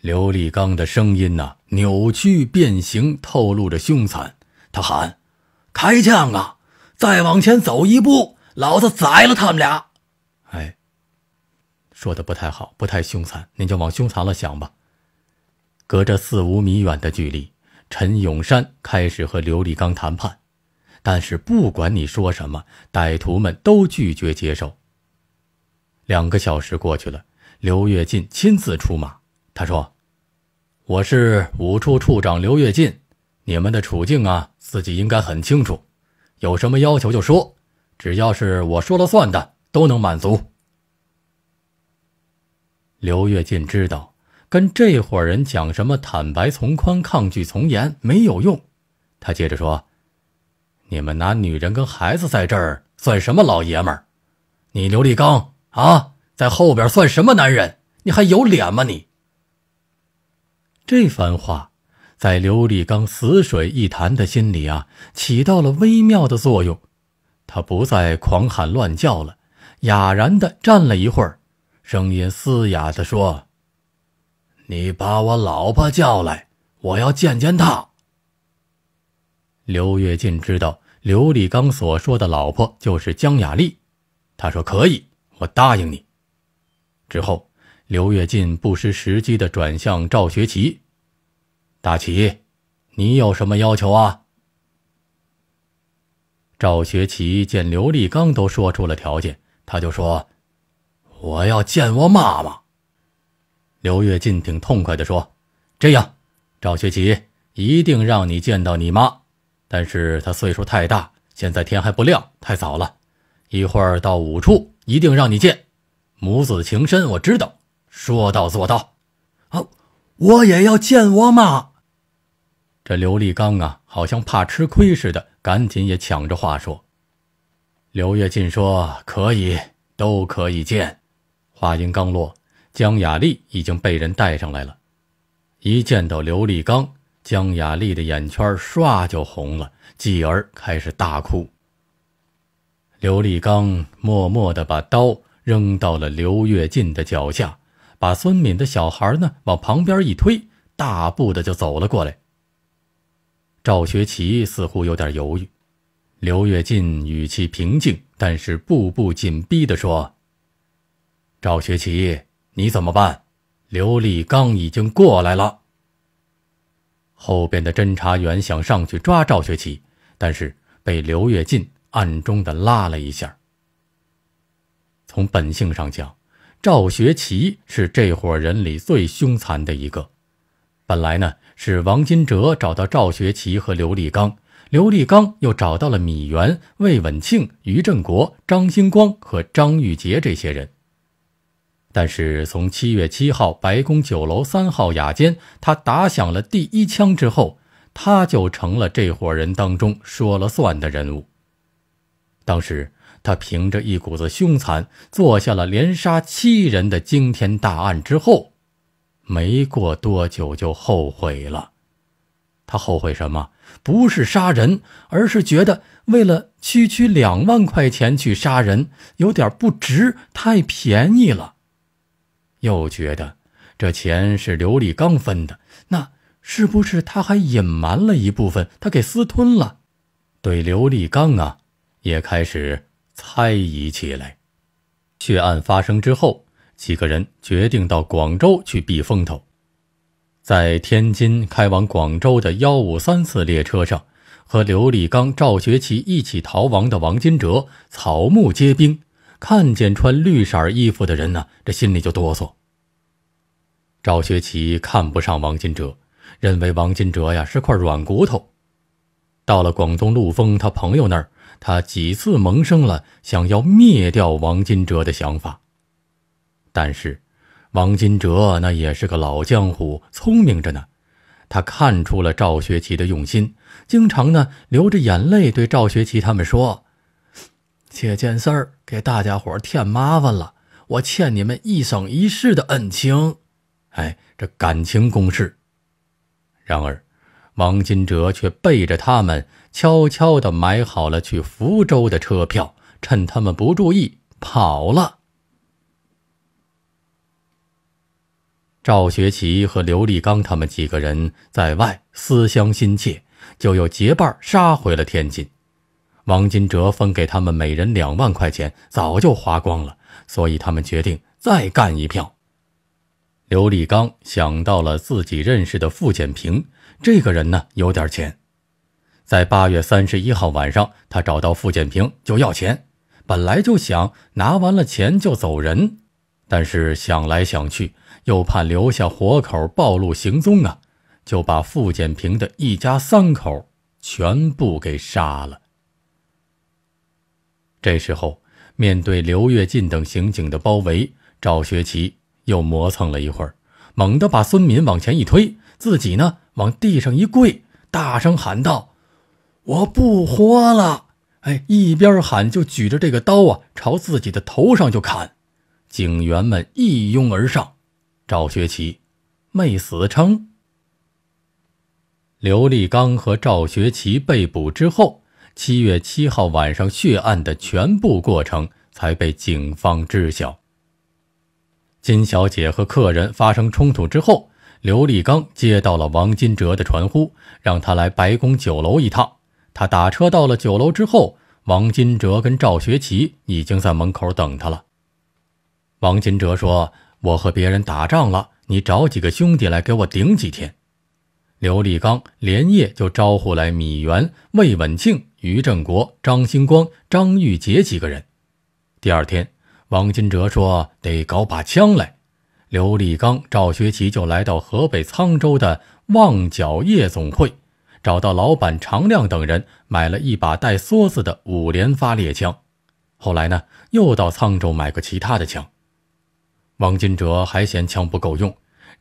刘立刚的声音呐，扭曲变形，透露着凶残。他喊：“开枪啊！再往前走一步，老子宰了他们俩！”说的不太好，不太凶残，您就往凶残了想吧。隔着四五米远的距离，陈永山开始和刘立刚谈判，但是不管你说什么，歹徒们都拒绝接受。两个小时过去了，刘跃进亲自出马，他说：“我是五处处长刘跃进，你们的处境啊，自己应该很清楚，有什么要求就说，只要是我说了算的，都能满足。”刘跃进知道，跟这伙人讲什么坦白从宽，抗拒从严没有用。他接着说：“你们拿女人跟孩子在这儿，算什么老爷们儿？你刘立刚啊，在后边算什么男人？你还有脸吗？你！”这番话，在刘立刚死水一潭的心里啊，起到了微妙的作用。他不再狂喊乱叫了，哑然的站了一会儿。声音嘶哑的说：“你把我老婆叫来，我要见见她。”刘跃进知道刘立刚所说的老婆就是江雅丽，他说：“可以，我答应你。”之后，刘跃进不失时机的转向赵学奇：“大齐，你有什么要求啊？”赵学奇见刘立刚都说出了条件，他就说。我要见我妈妈。刘月进挺痛快地说：“这样，赵学奇一定让你见到你妈。但是她岁数太大，现在天还不亮，太早了。一会儿到五处，一定让你见。母子情深，我知道，说到做到。”啊，我也要见我妈。这刘立刚啊，好像怕吃亏似的，赶紧也抢着话说。刘月进说：“可以，都可以见。”话音刚落，江雅丽已经被人带上来了。一见到刘立刚，江雅丽的眼圈唰就红了，继而开始大哭。刘立刚默默地把刀扔到了刘跃进的脚下，把孙敏的小孩呢往旁边一推，大步的就走了过来。赵学奇似乎有点犹豫，刘跃进语气平静，但是步步紧逼的说。赵学奇，你怎么办？刘立刚已经过来了。后边的侦查员想上去抓赵学奇，但是被刘跃进暗中的拉了一下。从本性上讲，赵学奇是这伙人里最凶残的一个。本来呢，是王金哲找到赵学奇和刘立刚，刘立刚又找到了米原、魏文庆、于振国、张兴光和张玉杰这些人。但是从七月七号，白宫酒楼三号雅间，他打响了第一枪之后，他就成了这伙人当中说了算的人物。当时他凭着一股子凶残，做下了连杀七人的惊天大案之后，没过多久就后悔了。他后悔什么？不是杀人，而是觉得为了区区两万块钱去杀人，有点不值，太便宜了。又觉得这钱是刘立刚分的，那是不是他还隐瞒了一部分，他给私吞了？对刘立刚啊，也开始猜疑起来。血案发生之后，几个人决定到广州去避风头。在天津开往广州的幺五三次列车上，和刘立刚、赵学奇一起逃亡的王金哲，草木皆兵。看见穿绿色衣服的人呢，这心里就哆嗦。赵学奇看不上王金哲，认为王金哲呀是块软骨头。到了广东陆丰他朋友那儿，他几次萌生了想要灭掉王金哲的想法。但是，王金哲那也是个老江湖，聪明着呢。他看出了赵学奇的用心，经常呢流着眼泪对赵学奇他们说。这件事儿给大家伙儿添麻烦了，我欠你们一生一世的恩情。哎，这感情攻势。然而，王金哲却背着他们，悄悄的买好了去福州的车票，趁他们不注意跑了。赵学奇和刘立刚他们几个人在外思乡心切，就又结伴杀回了天津。王金哲分给他们每人两万块钱，早就花光了，所以他们决定再干一票。刘立刚想到了自己认识的付建平，这个人呢有点钱，在八月三十一号晚上，他找到付建平就要钱，本来就想拿完了钱就走人，但是想来想去又怕留下活口暴露行踪啊，就把付建平的一家三口全部给杀了。这时候，面对刘跃进等刑警的包围，赵学奇又磨蹭了一会儿，猛地把孙敏往前一推，自己呢往地上一跪，大声喊道：“我不活了！”哎，一边喊就举着这个刀啊，朝自己的头上就砍。警员们一拥而上，赵学奇没死成。刘立刚和赵学奇被捕之后。七月七号晚上，血案的全部过程才被警方知晓。金小姐和客人发生冲突之后，刘立刚接到了王金哲的传呼，让他来白宫酒楼一趟。他打车到了酒楼之后，王金哲跟赵学奇已经在门口等他了。王金哲说：“我和别人打仗了，你找几个兄弟来给我顶几天。”刘立刚连夜就招呼来米元、魏文庆。于振国、张兴光、张玉杰几个人。第二天，王金哲说得搞把枪来，刘立刚、赵学奇就来到河北沧州的旺角夜总会，找到老板常亮等人，买了一把带梭子的五连发猎枪。后来呢，又到沧州买个其他的枪。王金哲还嫌枪不够用。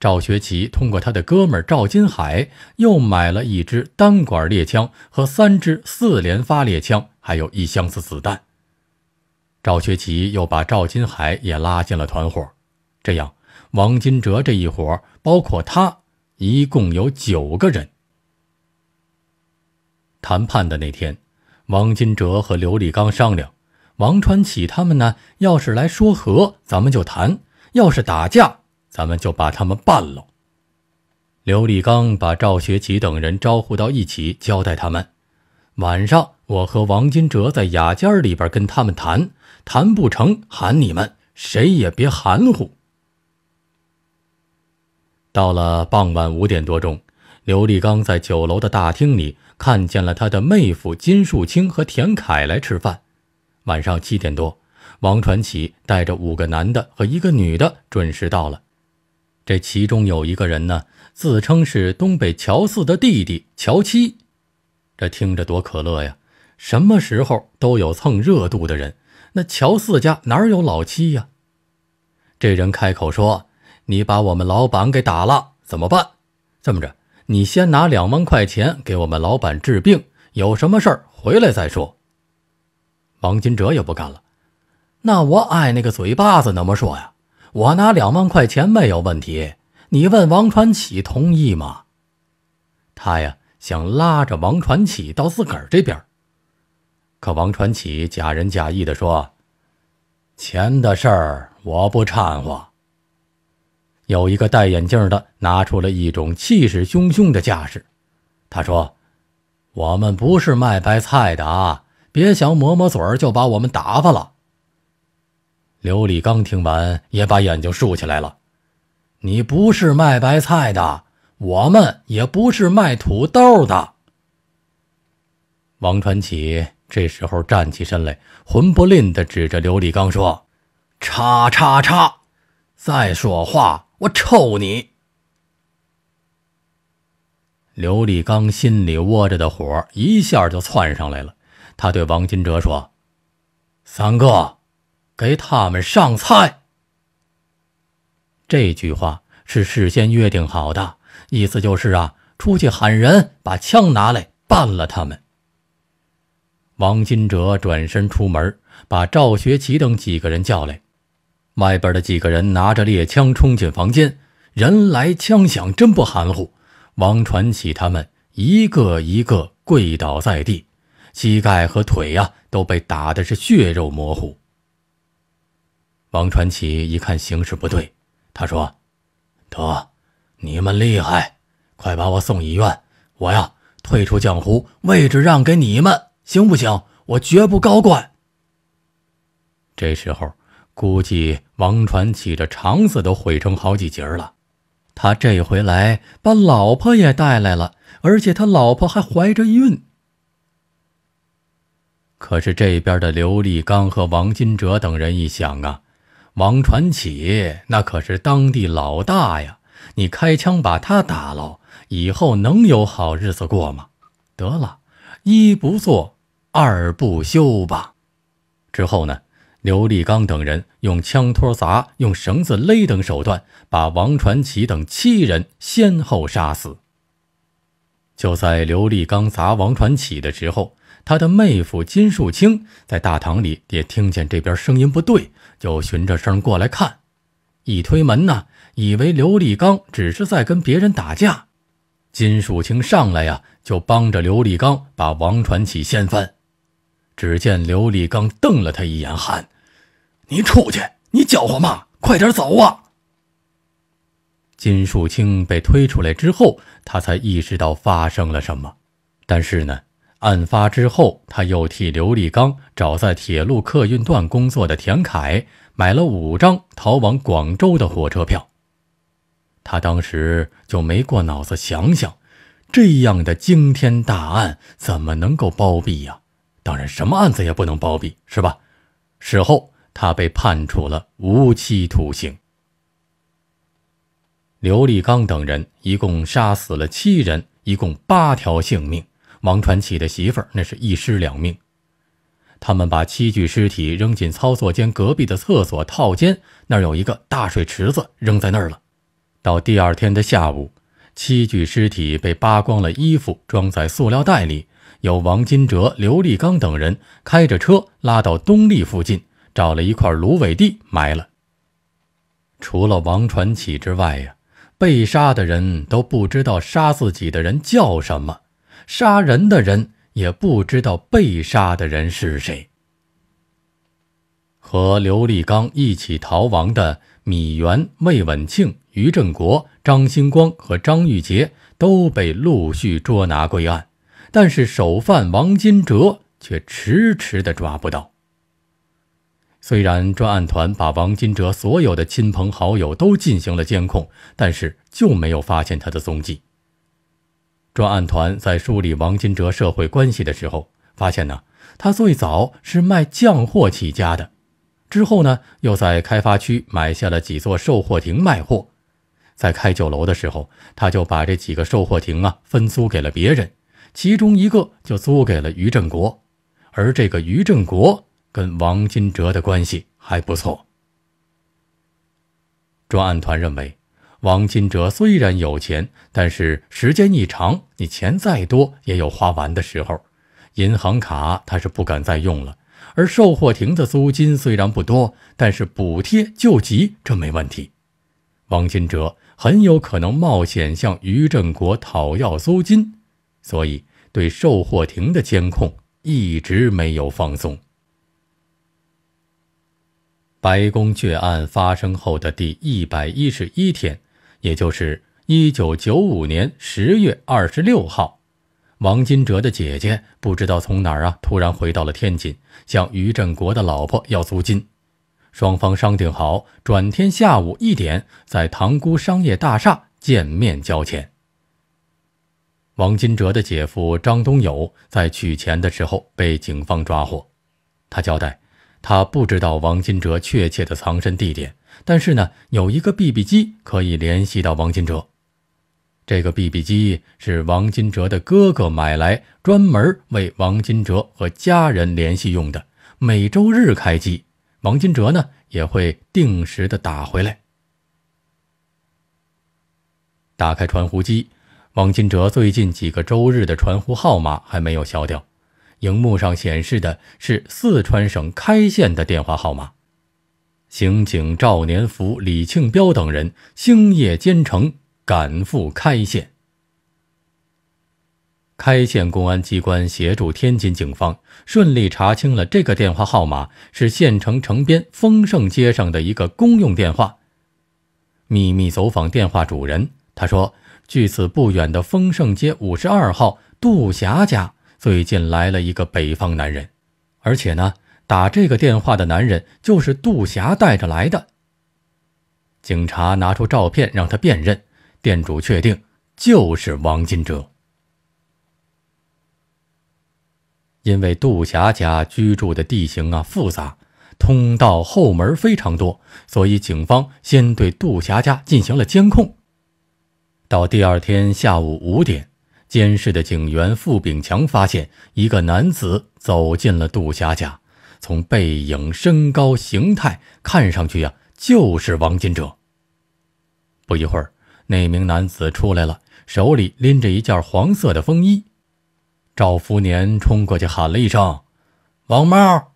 赵学奇通过他的哥们赵金海，又买了一支单管猎枪和三支四连发猎枪，还有一箱子子弹。赵学奇又把赵金海也拉进了团伙，这样，王金哲这一伙包括他一共有九个人。谈判的那天，王金哲和刘立刚商量，王传启他们呢，要是来说和，咱们就谈；要是打架。咱们就把他们办了。刘立刚把赵学奇等人招呼到一起，交代他们：晚上我和王金哲在雅间里边跟他们谈谈不成，喊你们，谁也别含糊。到了傍晚五点多钟，刘立刚在酒楼的大厅里看见了他的妹夫金树清和田凯来吃饭。晚上七点多，王传奇带着五个男的和一个女的准时到了。这其中有一个人呢，自称是东北乔四的弟弟乔七，这听着多可乐呀！什么时候都有蹭热度的人。那乔四家哪有老七呀？这人开口说：“你把我们老板给打了，怎么办？这么着，你先拿两万块钱给我们老板治病，有什么事儿回来再说。”王金哲也不干了：“那我挨那个嘴巴子，怎么说呀？”我拿两万块钱没有问题，你问王传启同意吗？他呀想拉着王传启到自个儿这边可王传启假仁假义的说：“钱的事儿我不掺和。”有一个戴眼镜的拿出了一种气势汹汹的架势，他说：“我们不是卖白菜的啊，别想抹抹嘴就把我们打发了。”刘立刚听完，也把眼睛竖起来了。“你不是卖白菜的，我们也不是卖土豆的。”王传奇这时候站起身来，魂不吝的指着刘立刚说：“叉叉叉，再说话，我抽你！”刘立刚心里窝着的火一下就窜上来了，他对王金哲说：“三哥。”给他们上菜。这句话是事先约定好的，意思就是啊，出去喊人，把枪拿来，办了他们。王金哲转身出门，把赵学奇等几个人叫来。外边的几个人拿着猎枪冲进房间，人来枪响，真不含糊。王传喜他们一个一个跪倒在地，膝盖和腿啊都被打的是血肉模糊。王传奇一看形势不对，他说：“得，你们厉害，快把我送医院。我呀，退出江湖，位置让给你们，行不行？我绝不高官。”这时候，估计王传奇的肠子都悔成好几节了。他这回来把老婆也带来了，而且他老婆还怀着孕。可是这边的刘立刚和王金哲等人一想啊。王传启那可是当地老大呀！你开枪把他打喽，以后能有好日子过吗？得了一不做二不休吧。之后呢，刘立刚等人用枪托砸、用绳子勒等手段，把王传启等七人先后杀死。就在刘立刚砸王传启的时候，他的妹夫金树清在大堂里也听见这边声音不对。就循着声过来看，一推门呢，以为刘立刚只是在跟别人打架。金树清上来呀，就帮着刘立刚把王传奇掀翻。只见刘立刚瞪了他一眼，喊：“你出去！你搅和嘛！快点走啊！”金树清被推出来之后，他才意识到发生了什么，但是呢。案发之后，他又替刘立刚找在铁路客运段工作的田凯买了五张逃往广州的火车票。他当时就没过脑子想想，这样的惊天大案怎么能够包庇呀？当然，什么案子也不能包庇，是吧？事后，他被判处了无期徒刑。刘立刚等人一共杀死了七人，一共八条性命。王传启的媳妇儿，那是一尸两命。他们把七具尸体扔进操作间隔壁的厕所套间，那儿有一个大水池子，扔在那儿了。到第二天的下午，七具尸体被扒光了衣服，装在塑料袋里，由王金哲、刘立刚等人开着车拉到东丽附近，找了一块芦苇地埋了。除了王传启之外呀，被杀的人都不知道杀自己的人叫什么。杀人的人也不知道被杀的人是谁。和刘立刚一起逃亡的米原、魏稳庆、于振国、张兴光和张玉杰都被陆续捉拿归案，但是首犯王金哲却迟迟的抓不到。虽然专案团把王金哲所有的亲朋好友都进行了监控，但是就没有发现他的踪迹。专案团在梳理王金哲社会关系的时候，发现呢，他最早是卖酱货起家的，之后呢，又在开发区买下了几座售货亭卖货，在开酒楼的时候，他就把这几个售货亭啊分租给了别人，其中一个就租给了于振国，而这个于振国跟王金哲的关系还不错。专案团认为。王金哲虽然有钱，但是时间一长，你钱再多也有花完的时候。银行卡他是不敢再用了，而售货亭的租金虽然不多，但是补贴救急这没问题。王金哲很有可能冒险向于振国讨要租金，所以对售货亭的监控一直没有放松。白宫血案发生后的第一百一十一天。也就是一九九五年十月二十六号，王金哲的姐姐不知道从哪儿啊，突然回到了天津，向于振国的老婆要租金。双方商定好，转天下午一点在塘沽商业大厦见面交钱。王金哲的姐夫张东友在取钱的时候被警方抓获，他交代，他不知道王金哲确切的藏身地点。但是呢，有一个 BB 机可以联系到王金哲。这个 BB 机是王金哲的哥哥买来，专门为王金哲和家人联系用的。每周日开机，王金哲呢也会定时的打回来。打开传呼机，王金哲最近几个周日的传呼号码还没有消掉，荧幕上显示的是四川省开县的电话号码。刑警赵年福、李庆彪等人星夜兼程赶赴开县。开县公安机关协助天津警方，顺利查清了这个电话号码是县城城边丰盛街上的一个公用电话。秘密走访电话主人，他说，距此不远的丰盛街五十二号杜霞家最近来了一个北方男人，而且呢。打这个电话的男人就是杜霞带着来的。警察拿出照片让他辨认，店主确定就是王金哲。因为杜霞家居住的地形啊复杂，通道后门非常多，所以警方先对杜霞家进行了监控。到第二天下午五点，监视的警员付炳强发现一个男子走进了杜霞家。从背影、身高、形态看上去呀，就是王金哲。不一会儿，那名男子出来了，手里拎着一件黄色的风衣。赵福年冲过去喊了一声：“王茂！”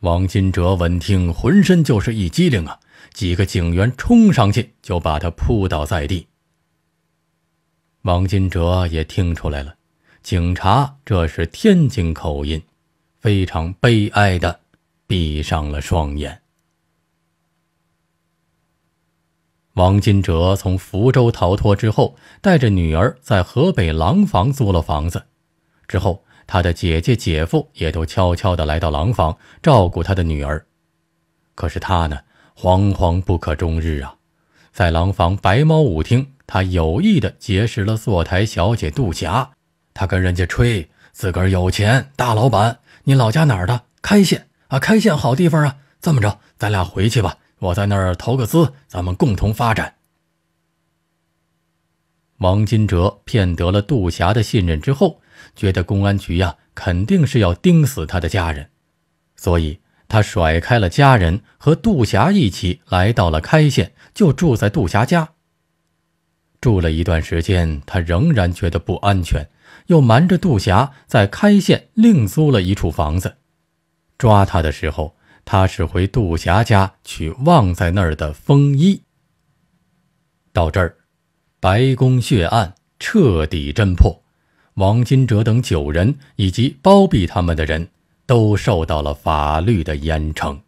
王金哲闻听，浑身就是一激灵啊！几个警员冲上去就把他扑倒在地。王金哲也听出来了，警察这是天津口音。非常悲哀的，闭上了双眼。王金哲从福州逃脱之后，带着女儿在河北廊坊租了房子。之后，他的姐姐、姐夫也都悄悄的来到廊坊照顾他的女儿。可是他呢，惶惶不可终日啊！在廊坊白猫舞厅，他有意的结识了坐台小姐杜霞。他跟人家吹自个儿有钱，大老板。你老家哪儿的？开县啊，开县好地方啊。这么着，咱俩回去吧。我在那儿投个资，咱们共同发展。王金哲骗得了杜霞的信任之后，觉得公安局啊，肯定是要盯死他的家人，所以他甩开了家人，和杜霞一起来到了开县，就住在杜霞家。住了一段时间，他仍然觉得不安全。又瞒着杜霞，在开县另租了一处房子。抓他的时候，他是回杜霞家取忘在那儿的风衣。到这儿，白宫血案彻底侦破，王金哲等九人以及包庇他们的人都受到了法律的严惩。